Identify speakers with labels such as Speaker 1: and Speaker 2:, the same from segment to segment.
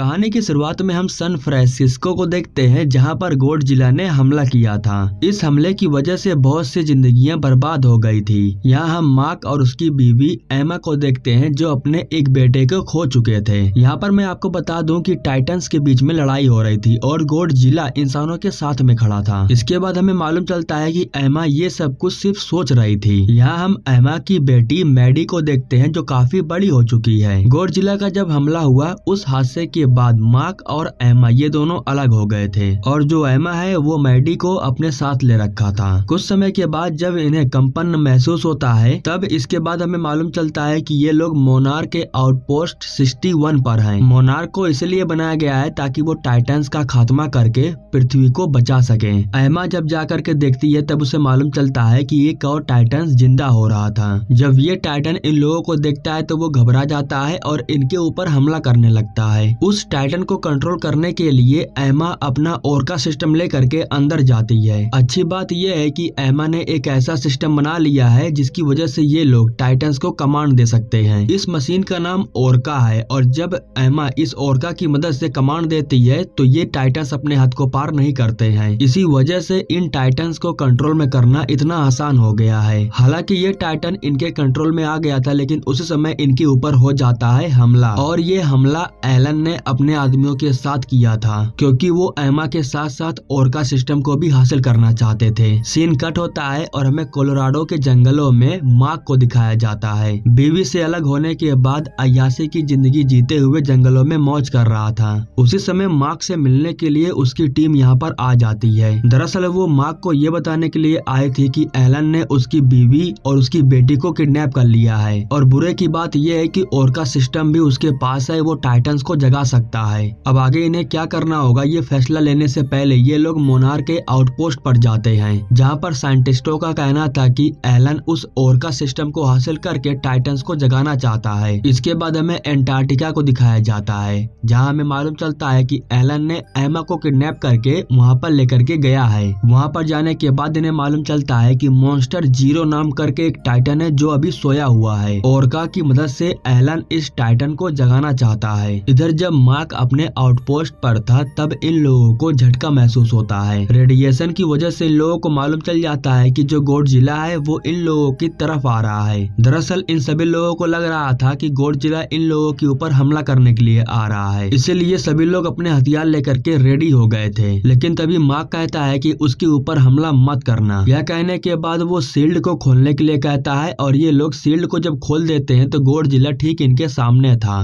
Speaker 1: कहानी की शुरुआत में हम सन फ्रांसिस्को को देखते हैं जहां पर गोड जिला ने हमला किया था इस हमले की वजह से बहुत सी जिंदगियां बर्बाद हो गई थी यहां हम मार्क और उसकी बीवी एमा को देखते हैं जो अपने एक बेटे को खो चुके थे यहां पर मैं आपको बता दूं कि टाइटंस के बीच में लड़ाई हो रही थी और गोड जिला इंसानों के साथ में खड़ा था इसके बाद हमें मालूम चलता है की एमा ये सब कुछ सिर्फ सोच रही थी यहाँ हम एमा की बेटी मैडी को देखते है जो काफी बड़ी हो चुकी है गोड जिला का जब हमला हुआ उस हादसे के बाद मार्क और एमा ये दोनों अलग हो गए थे और जो एमा है वो मैडी को अपने साथ ले रखा था कुछ समय के बाद जब इन्हें कंपन महसूस होता है तब इसके बाद हमें मालूम चलता है कि ये लोग मोनार के आउटपोस्ट 61 पर हैं। मोनार को इसलिए बनाया गया है ताकि वो टाइटन्स का खात्मा करके पृथ्वी को बचा सके एमा जब जाकर के देखती है तब उसे मालूम चलता है की एक और टाइटन जिंदा हो रहा था जब ये टाइटन इन लोगों को देखता है तो वो घबरा जाता है और इनके ऊपर हमला करने लगता है उस टाइटन को कंट्रोल करने के लिए एमा अपना ओरका सिस्टम लेकर के अंदर जाती है अच्छी बात यह है कि एमा ने एक ऐसा सिस्टम बना लिया है जिसकी वजह से ये लोग टाइटन्स को कमांड दे सकते हैं इस मशीन का नाम ओरका है और जब एमा इस ओरका की मदद से कमांड देती है तो ये टाइटन्स अपने हाथ को पार नहीं करते हैं इसी वजह से इन टाइटन्स को कंट्रोल में करना इतना आसान हो गया है हालांकि ये टाइटन इनके कंट्रोल में आ गया था लेकिन उसी समय इनके ऊपर हो जाता है हमला और ये हमला एलन ने अपने आदमियों के साथ किया था क्योंकि वो एमा के साथ साथ ओरका सिस्टम को भी हासिल करना चाहते थे सीन कट होता है और हमें कोलोराडो के जंगलों में मार्क को दिखाया जाता है बीवी से अलग होने के बाद अयासी की जिंदगी जीते हुए जंगलों में मौज कर रहा था उसी समय मार्क से मिलने के लिए उसकी टीम यहाँ पर आ जाती है दरअसल वो मार्क को ये बताने के लिए आई थी की एलन ने उसकी बीवी और उसकी बेटी को किडनेप कर लिया है और बुरे की बात यह है की ओरका सिस्टम भी उसके पास है वो टाइटन्स को जगा सकता है अब आगे इन्हें क्या करना होगा ये फैसला लेने से पहले ये लोग मोनार के आउटपोस्ट पर जाते हैं जहाँ पर साइंटिस्टों का कहना था कि एलन उस का सिस्टम को हासिल करके टाइटन्स को जगाना चाहता है इसके बाद हमें एंटार्क्टिका को दिखाया जाता है जहाँ हमें मालूम चलता है की एलन ने एमा को किडनेप करके वहाँ पर लेकर के गया है वहाँ पर जाने के बाद इन्हें मालूम चलता है की मॉन्स्टर जीरो नाम करके एक टाइटन है जो अभी सोया हुआ है ओरका की मदद से एलन इस टाइटन को जगाना चाहता है इधर जब मार्क अपने आउटपोस्ट पर था तब इन लोगों को झटका महसूस होता है रेडिएशन की वजह से इन लोगों को मालूम चल जाता है कि जो जिला है वो इन लोगों की तरफ आ रहा है दरअसल इन सभी लोगों को लग रहा था कि जिला इन लोगों के ऊपर हमला करने के लिए आ रहा है इसीलिए सभी लोग अपने हथियार लेकर के रेडी हो गए थे लेकिन तभी मार्क कहता है की उसके ऊपर हमला मत करना यह कहने के बाद वो शील्ड को खोलने के लिए कहता है और ये लोग शील्ड को जब खोल देते हैं तो जिला ठीक इनके सामने था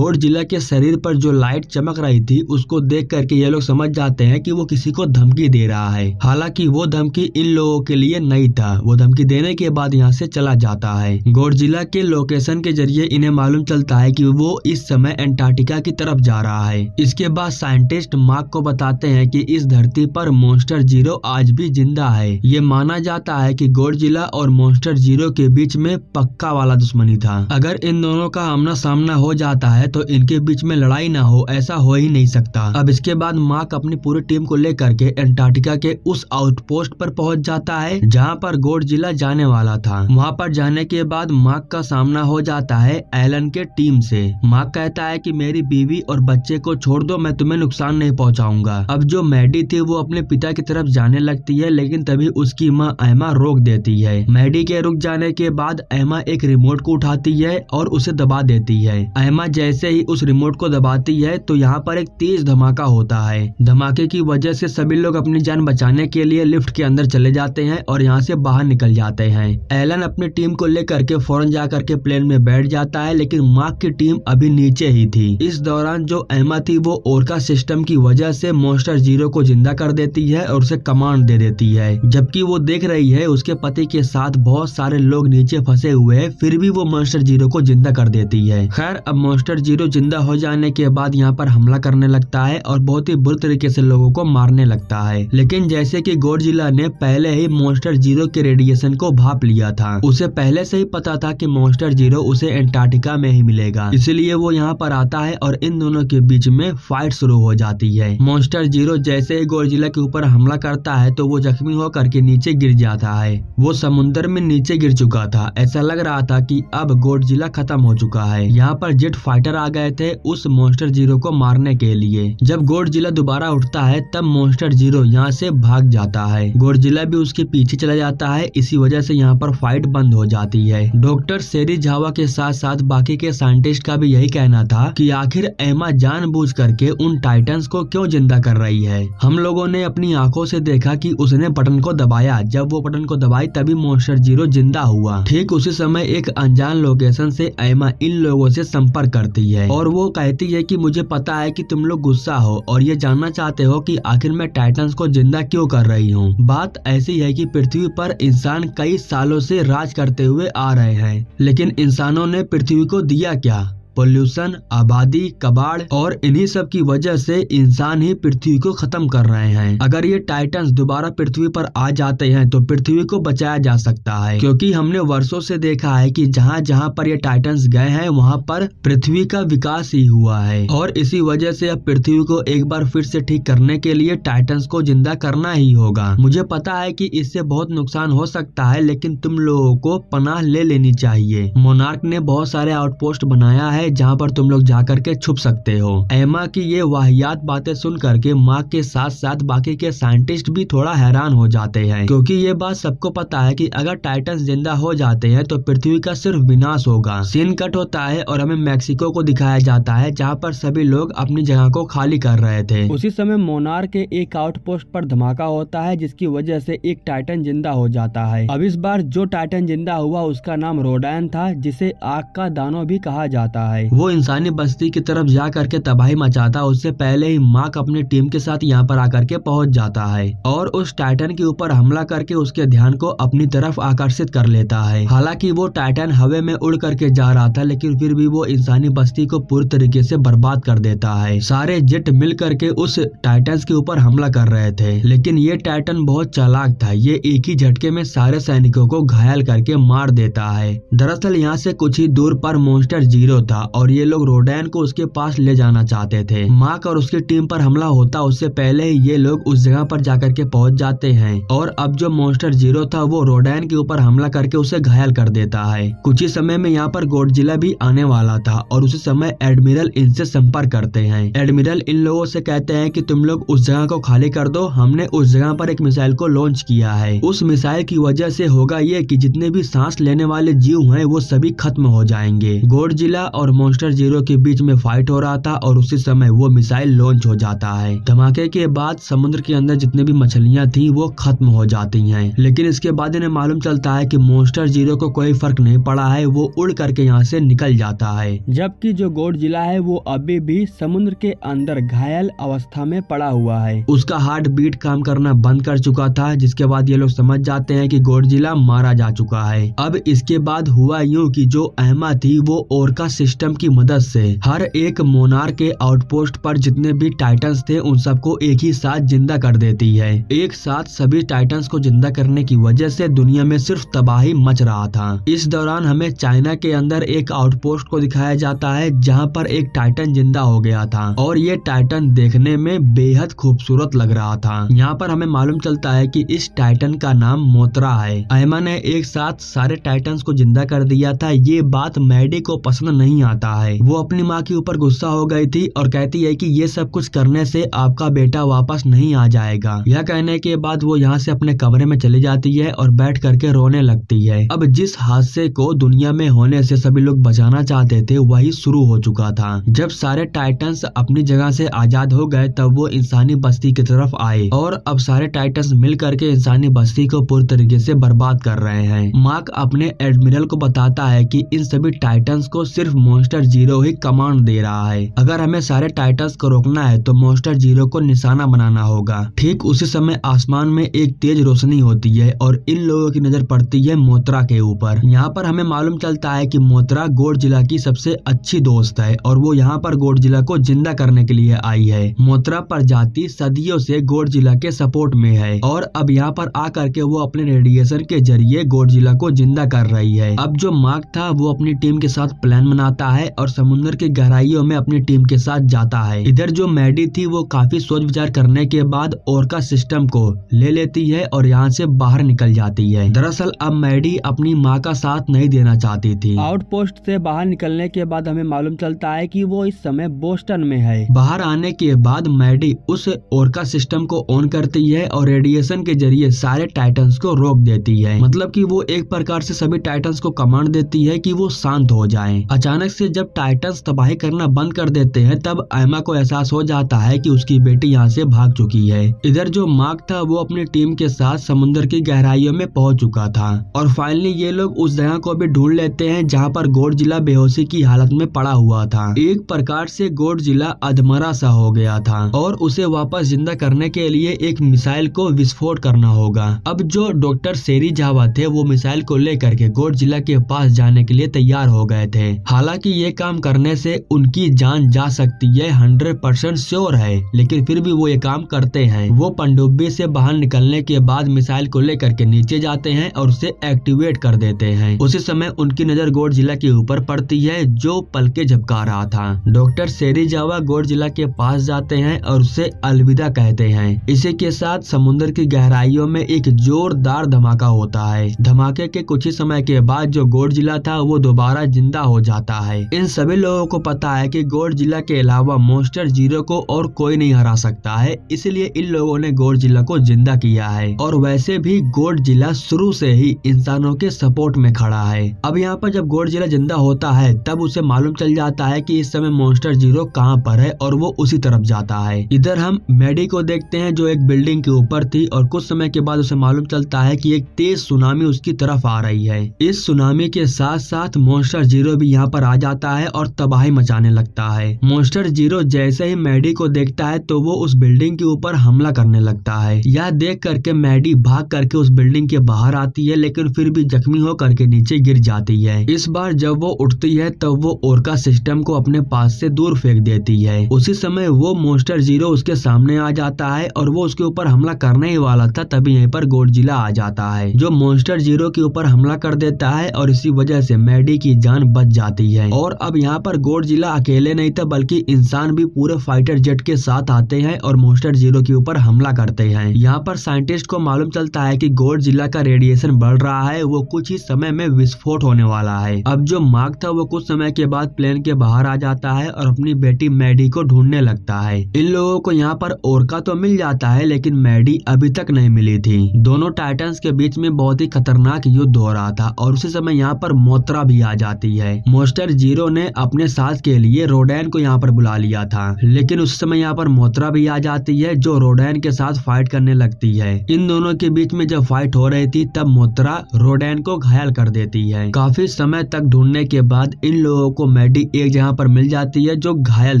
Speaker 1: जिला के शरीर पर जो जो लाइट चमक रही थी उसको देख करके ये लोग समझ जाते हैं कि वो किसी को धमकी दे रहा है हालांकि वो धमकी इन लोगों के लिए नहीं था वो धमकी देने के बाद यहाँ से चला जाता है गोडजिला के लोकेशन के जरिए इन्हें मालूम चलता है कि वो इस समय एंटार्टिका की तरफ जा रहा है इसके बाद साइंटिस्ट मार्क को बताते हैं कि इस धरती पर मोन्स्टर जीरो आज भी जिंदा है ये माना जाता है कि गोडजिला और मोन्स्टर जीरो के बीच में पक्का वाला दुश्मनी था अगर इन दोनों का आमना सामना हो जाता है तो इनके बीच में लड़ाई न ना हो ऐसा हो ही नहीं सकता अब इसके बाद मार्क अपनी पूरी टीम को लेकर के एंटार्क्टिका के उस आउटपोस्ट पर पहुंच जाता है जहां पर गोड जिला जाने वाला था वहां पर जाने के बाद मार्क का सामना हो जाता है एलन के टीम से मार्क कहता है कि मेरी बीवी और बच्चे को छोड़ दो मैं तुम्हें नुकसान नहीं पहुंचाऊंगा अब जो मैडी थी वो अपने पिता की तरफ जाने लगती है लेकिन तभी उसकी माँ एमा रोक देती है मैडी के रुक जाने के बाद एमा एक रिमोट को उठाती है और उसे दबा देती है एमा जैसे ही उस रिमोट को दबाती जाती है तो यहाँ पर एक तेज धमाका होता है धमाके की वजह से सभी लोग अपनी जान बचाने के लिए लिफ्ट के अंदर चले जाते हैं और यहाँ से बाहर निकल जाते हैं एलन अपनी टीम को लेकर के फौरन जा करके प्लेन में बैठ जाता है लेकिन मार्क की टीम अभी नीचे ही थी इस दौरान जो एमा थी वो ओरका सिस्टम की वजह से मोस्टर जीरो को जिंदा कर देती है और उसे कमांड दे देती है जबकि वो देख रही है उसके पति के साथ बहुत सारे लोग नीचे फंसे हुए हैं फिर भी वो मोस्टर जीरो को जिंदा कर देती है खैर अब मोस्टर जीरो जिंदा हो जाने के बाद बाद यहाँ पर हमला करने लगता है और बहुत ही बुरे तरीके से लोगों को मारने लगता है लेकिन जैसे की गोडजिला ने पहले ही मोस्टर जीरो के रेडिएशन को भाप लिया था उसे पहले से ही पता था की मोस्टर जीरो उसे एंटार्टिका में ही मिलेगा इसलिए वो यहाँ पर आता है और इन दोनों के बीच में फाइट शुरू हो जाती है मोस्टर जीरो जैसे ही गोरजिला के ऊपर हमला करता है तो वो जख्मी होकर के नीचे गिर जाता है वो समुन्द्र में नीचे गिर चुका था ऐसा लग रहा था की अब गोडजिला खत्म हो चुका है यहाँ पर जेट फाइटर आ गए थे उस मोस्टर मोस्टर जीरो को मारने के लिए जब जिला दोबारा उठता है तब मोस्टर जीरो यहाँ से भाग जाता है जिला भी उसके पीछे चला जाता है इसी वजह से यहाँ पर फाइट बंद हो जाती है डॉक्टर शेरी झावा के साथ साथ बाकी के साइंटिस्ट का भी यही कहना था कि आखिर एमा बुझ करके उन टाइटन्स को क्यों जिंदा कर रही है हम लोगों ने अपनी आंखों से देखा कि उसने बटन को दबाया जब वो बटन को दबाई तभी मोस्टर जीरो जिंदा हुआ ठीक उसी समय एक अनजान लोकेशन से एमा इन लोगों से संपर्क करती है और वो कहती है कि मुझे पता है कि तुम लोग गुस्सा हो और ये जानना चाहते हो कि आखिर मैं टाइटंस को जिंदा क्यों कर रही हूँ बात ऐसी है कि पृथ्वी पर इंसान कई सालों से राज करते हुए आ रहे हैं लेकिन इंसानों ने पृथ्वी को दिया क्या पोल्यूशन आबादी कबाड़ और इन्हीं सब की वजह से इंसान ही पृथ्वी को खत्म कर रहे हैं अगर ये टाइटन्स दोबारा पृथ्वी पर आ जाते हैं तो पृथ्वी को बचाया जा सकता है क्योंकि हमने वर्षों से देखा है कि जहाँ जहाँ पर ये टाइटन्स गए हैं वहाँ पर पृथ्वी का विकास ही हुआ है और इसी वजह से अब पृथ्वी को एक बार फिर से ठीक करने के लिए टाइटन्स को जिंदा करना ही होगा मुझे पता है की इससे बहुत नुकसान हो सकता है लेकिन तुम लोगों को पनाह ले लेनी चाहिए मोनार्क ने बहुत सारे आउटपोस्ट बनाया है है जहाँ पर तुम लोग जा करके छुप सकते हो एमा की ये वाहियात बातें सुन करके माँ के साथ साथ बाकी के साइंटिस्ट भी थोड़ा हैरान हो जाते हैं क्योंकि ये बात सबको पता है कि अगर टाइटन जिंदा हो जाते हैं तो पृथ्वी का सिर्फ विनाश होगा सीन कट होता है और हमें मैक्सिको को दिखाया जाता है जहाँ पर सभी लोग अपनी जगह को खाली कर रहे थे उसी समय मोनार के एक आउटपोस्ट पर धमाका होता है जिसकी वजह से एक टाइटन जिंदा हो जाता है अब इस बार जो टाइटन जिंदा हुआ उसका नाम रोडायन था जिसे आग का दानो भी कहा जाता है है वो इंसानी बस्ती की तरफ जा करके तबाही मचाता उससे पहले ही मार्क अपनी टीम के साथ यहाँ पर आकर के पहुँच जाता है और उस टाइटन के ऊपर हमला करके उसके ध्यान को अपनी तरफ आकर्षित कर लेता है हालांकि वो टाइटन हवे में उड़ करके जा रहा था लेकिन फिर भी वो इंसानी बस्ती को पूरी तरीके से बर्बाद कर देता है सारे जेट मिल करके उस टाइटन के ऊपर हमला कर रहे थे लेकिन ये टाइटन बहुत चालाक था ये एक ही झटके में सारे सैनिकों को घायल करके मार देता है दरअसल यहाँ से कुछ ही दूर पर मोन्स्टर जीरो था था और ये लोग रोडैन को उसके पास ले जाना चाहते थे मार्क और उसकी टीम पर हमला होता उससे पहले ही ये लोग उस जगह पर जाकर के पहुंच जाते हैं और अब जो मोस्टर जीरो था वो रोडैन के ऊपर हमला करके उसे घायल कर देता है कुछ ही समय में यहाँ पर गोडजिला भी आने वाला था और उसी समय एडमिरल इनसे संपर्क करते हैं एडमिरल इन लोगों से कहते हैं कि तुम लोग उस जगह को खाली कर दो हमने उस जगह पर एक मिसाइल को लॉन्च किया है उस मिसाइल की वजह से होगा ये कि जितने भी सांस लेने वाले जीव हैं वो सभी खत्म हो जाएंगे गोड और और मॉन्स्टर जीरो के बीच में फाइट हो रहा था और उसी समय वो मिसाइल लॉन्च हो जाता है धमाके के बाद समुद्र के अंदर जितनी भी मछलियाँ थी वो खत्म हो जाती है लेकिन इसके बाद इन्हें मालूम चलता है की मॉन्स्टर जीरो को कोई फर्क नहीं पड़ा है वो उड़ करके यहाँ से निकल जाता है जबकि जो गोड जिला है वो अभी भी समुद्र के अंदर घायल अवस्था में पड़ा हुआ है उसका हार्ट बीट काम करना बंद कर चुका था जिसके बाद ये लोग समझ जाते हैं कि जिला मारा जा चुका है अब इसके बाद हुआ यूँ कि जो अहमा थी वो और का सिस्टर सिस्टम की मदद से हर एक मोनार के आउटपोस्ट पर जितने भी टाइटंस थे उन सबको एक ही साथ जिंदा कर देती है एक साथ सभी टाइटंस को जिंदा करने की वजह से दुनिया में सिर्फ तबाही मच रहा था इस दौरान हमें चाइना के अंदर एक आउटपोस्ट को दिखाया जाता है जहाँ पर एक टाइटन जिंदा हो गया था और ये टाइटन देखने में बेहद खूबसूरत लग रहा था यहाँ पर हमें मालूम चलता है की इस टाइटन का नाम मोत्रा है अहमा ने एक साथ सारे टाइटन्स को जिंदा कर दिया था ये बात मैडी को पसंद नहीं आ चाहता है वो अपनी माँ के ऊपर गुस्सा हो गई थी और कहती है कि ये सब कुछ करने से आपका बेटा वापस नहीं आ जाएगा यह कहने के बाद वो यहाँ से अपने कमरे में चली जाती है और बैठ करके रोने लगती है अब जिस हादसे को दुनिया में होने से सभी लोग बचाना चाहते थे वही शुरू हो चुका था जब सारे टाइटन्स अपनी जगह से आजाद हो गए तब वो इंसानी बस्ती की तरफ आए और अब सारे टाइटन्स मिल करके इंसानी बस्ती को पूरी तरीके से बर्बाद कर रहे हैं मार्क अपने एडमिरल को बताता है कि इन सभी टाइटन्स को सिर्फ मोन मॉन्स्टर जीरो ही कमांड दे रहा है अगर हमें सारे टाइटल्स को रोकना है तो मॉन्स्टर जीरो को निशाना बनाना होगा ठीक उसी समय आसमान में एक तेज रोशनी होती है और इन लोगों की नजर पड़ती है मोत्रा के ऊपर यहाँ पर हमें मालूम चलता है की मोत्रा गोड जिला की सबसे अच्छी दोस्त है और वो यहाँ पर गोड जिला को जिंदा करने के लिए आई है मोत्रा पर जाति सदियों से गोड जिला के सपोर्ट में है और अब यहाँ पर आ करके वो अपने रेडिएशन के जरिए गोड जिला को जिंदा कर रही है अब जो मार्ग था वो अपनी टीम के साथ प्लान बनाता जाता है और समुन्द्र की गहराइयों में अपनी टीम के साथ जाता है इधर जो मैडी थी वो काफी सोच विचार करने के बाद ओरका सिस्टम को ले लेती है और यहाँ से बाहर निकल जाती है दरअसल अब मैडी अपनी माँ का साथ नहीं देना चाहती थी आउटपोस्ट से बाहर निकलने के बाद हमें मालूम चलता है कि वो इस समय बोस्टन में है बाहर आने के बाद मैडी उस ओरका सिस्टम को ऑन करती है और रेडिएशन के जरिए सारे टाइटन्स को रोक देती है मतलब कि वो एक प्रकार से सभी टाइटन्स को कमांड देती है कि वो शांत हो जाए अचानक से जब टाइटंस तबाही करना बंद कर देते हैं तब एमा को एहसास हो जाता है कि उसकी बेटी यहाँ से भाग चुकी है इधर जो मार्क था वो अपनी टीम के साथ समुद्र की गहराइयों में पहुंच चुका था और फाइनली ये लोग उस जगह को भी ढूंढ लेते हैं जहाँ पर गोड जिला बेहोशी की हालत में पड़ा हुआ था एक प्रकार से गोड जिला अधमरा सा हो गया था और उसे वापस जिंदा करने के लिए एक मिसाइल को विस्फोट करना होगा अब जो डॉक्टर शेरी जावा थे वो मिसाइल को लेकर के गोड जिला के पास जाने के लिए तैयार हो गए थे हालांकि कि ये काम करने से उनकी जान जा सकती है हंड्रेड परसेंट श्योर है लेकिन फिर भी वो ये काम करते हैं वो पंडुबी से बाहर निकलने के बाद मिसाइल को लेकर के नीचे जाते हैं और उसे एक्टिवेट कर देते हैं उसी समय उनकी नजर गोड जिला के ऊपर पड़ती है जो पलके झपका रहा था डॉक्टर शेरी जावा गोड जिला के पास जाते हैं और उसे अलविदा कहते हैं इसी के साथ समुन्द्र की गहराइयों में एक जोरदार धमाका होता है धमाके के कुछ ही समय के बाद जो गोड जिला था वो दोबारा जिंदा हो जाता है है इन सभी लोगों को पता है कि गौर जिला के अलावा मोस्टर जीरो को और कोई नहीं हरा सकता है इसलिए इन लोगों ने गौर जिला को जिंदा किया है और वैसे भी गौर जिला शुरू से ही इंसानों के सपोर्ट में खड़ा है अब यहाँ पर जब गौर जिला जिंदा होता है तब उसे मालूम चल जाता है की इस समय मोस्टर जीरो कहाँ पर है और वो उसी तरफ जाता है इधर हम मेडी को देखते हैं जो एक बिल्डिंग के ऊपर थी और कुछ समय के बाद उसे मालूम चलता है की एक तेज सुनामी उसकी तरफ आ रही है इस सुनामी के साथ साथ मोस्टर जीरो भी यहाँ पर आ जाता है और तबाही मचाने लगता है मोस्टर जीरो जैसे ही मैडी को देखता है तो वो उस बिल्डिंग के ऊपर हमला करने लगता है यह देख करके मैडी भाग करके उस बिल्डिंग के बाहर आती है लेकिन फिर भी जख्मी होकर के नीचे गिर जाती है इस बार जब वो उठती है तब वो ओरका सिस्टम को अपने पास से दूर फेंक देती है उसी समय वो मोस्टर जीरो उसके सामने आ जाता है और वो उसके ऊपर हमला करने ही वाला था तभी यहीं पर गोड जिला आ जाता है जो मोस्टर जीरो के ऊपर हमला कर देता है और इसी वजह से मैडी की जान बच जाती है और अब यहाँ पर गोड जिला अकेले नहीं थे बल्कि इंसान भी पूरे फाइटर जेट के साथ आते हैं और मोस्टर जीरो के ऊपर हमला करते हैं यहाँ पर साइंटिस्ट को मालूम चलता है की गोड जिला का रेडिएशन बढ़ रहा है वो कुछ ही समय में विस्फोट होने वाला है अब जो मार्ग था वो कुछ समय के बाद प्लेन के बाहर आ जाता है और अपनी बेटी मैडी को ढूंढने लगता है इन लोगों को यहाँ पर का तो मिल जाता है लेकिन मैडी अभी तक नहीं मिली थी दोनों टाइटन्स के बीच में बहुत ही खतरनाक युद्ध हो रहा था और उसी समय यहाँ पर मोत्रा भी आ जाती है मोस्टर जीरो ने अपने साथ के लिए रोडैन को यहाँ पर बुला लिया था लेकिन उस समय यहाँ पर मोत्रा भी आ जाती है जो रोडैन के साथ फाइट करने लगती है इन दोनों के बीच में जब फाइट हो रही थी तब मोत्रा रोडैन को घायल कर देती है काफी समय तक ढूंढने के बाद इन लोगों को मैडी एक जगह पर मिल जाती है जो घायल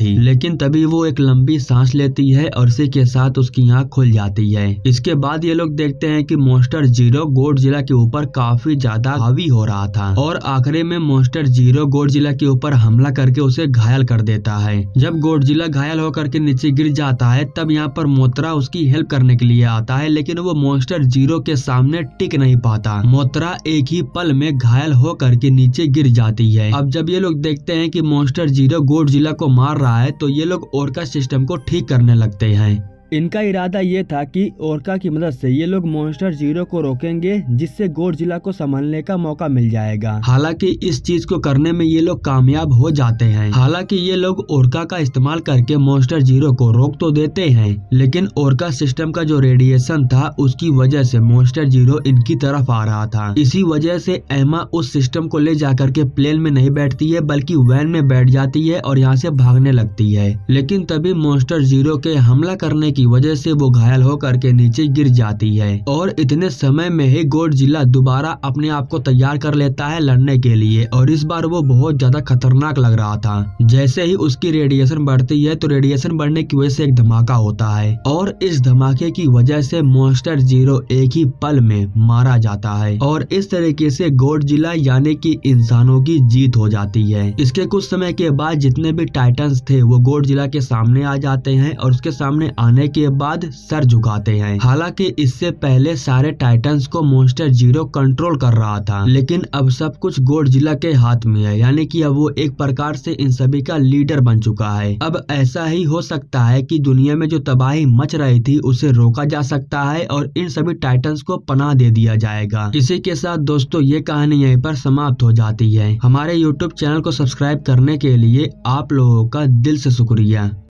Speaker 1: थी लेकिन तभी वो एक लंबी सांस लेती है और इसी के साथ उसकी आँख खुल जाती है इसके बाद ये लोग देखते हैं कि मोस्टर जीरो गोड जिला के ऊपर काफी ज्यादा हावी हो रहा था और आखिरी में मोस्टर जीरो गोड गोडजिला के ऊपर हमला करके उसे घायल कर देता है जब गोडजिला घायल होकर के नीचे गिर जाता है तब यहाँ पर मोत्रा उसकी हेल्प करने के लिए आता है लेकिन वो मोस्टर जीरो के सामने टिक नहीं पाता मोत्रा एक ही पल में घायल होकर के नीचे गिर जाती है अब जब ये लोग देखते हैं कि मोस्टर जीरो गोडजिला को मार रहा है तो ये लोग ओरका सिस्टम को ठीक करने लगते हैं इनका इरादा ये था कि ओरका की मदद से ये लोग मॉन्स्टर जीरो को रोकेंगे जिससे गोर जिला को संभालने का मौका मिल जाएगा हालांकि इस चीज को करने में ये लोग कामयाब हो जाते हैं हालांकि ये लोग ओरका का इस्तेमाल करके मॉन्स्टर जीरो को रोक तो देते हैं लेकिन ओरका सिस्टम का जो रेडिएशन था उसकी वजह से मॉन्स्टर जीरो इनकी तरफ आ रहा था इसी वजह से एमा उस सिस्टम को ले जाकर के प्लेन में नहीं बैठती है बल्कि वैन में बैठ जाती है और यहाँ से भागने लगती है लेकिन तभी मॉन्स्टर जीरो के हमला करने की की वजह से वो घायल होकर के नीचे गिर जाती है और इतने समय में ही गोड जिला दोबारा अपने आप को तैयार कर लेता है लड़ने के लिए और इस बार वो बहुत ज्यादा खतरनाक लग रहा था जैसे ही उसकी रेडिएशन बढ़ती है तो रेडिएशन बढ़ने की वजह से एक धमाका होता है और इस धमाके की वजह से मोस्टर जीरो एक ही पल में मारा जाता है और इस तरीके से गोड जिला यानी की इंसानों की जीत हो जाती है इसके कुछ समय के बाद जितने भी टाइटन्स थे वो गोड जिला के सामने आ जाते हैं और उसके सामने आने के बाद सर झुकाते हैं हालांकि इससे पहले सारे टाइटंस को मोस्टर जीरो कंट्रोल कर रहा था लेकिन अब सब कुछ गोड जिला के हाथ में है यानी कि अब वो एक प्रकार से इन सभी का लीडर बन चुका है अब ऐसा ही हो सकता है कि दुनिया में जो तबाही मच रही थी उसे रोका जा सकता है और इन सभी टाइटन्स को पनाह दे दिया जाएगा इसी के साथ दोस्तों ये कहानी यहीं पर समाप्त हो जाती है हमारे यूट्यूब चैनल को सब्सक्राइब करने के लिए आप लोगों का दिल से शुक्रिया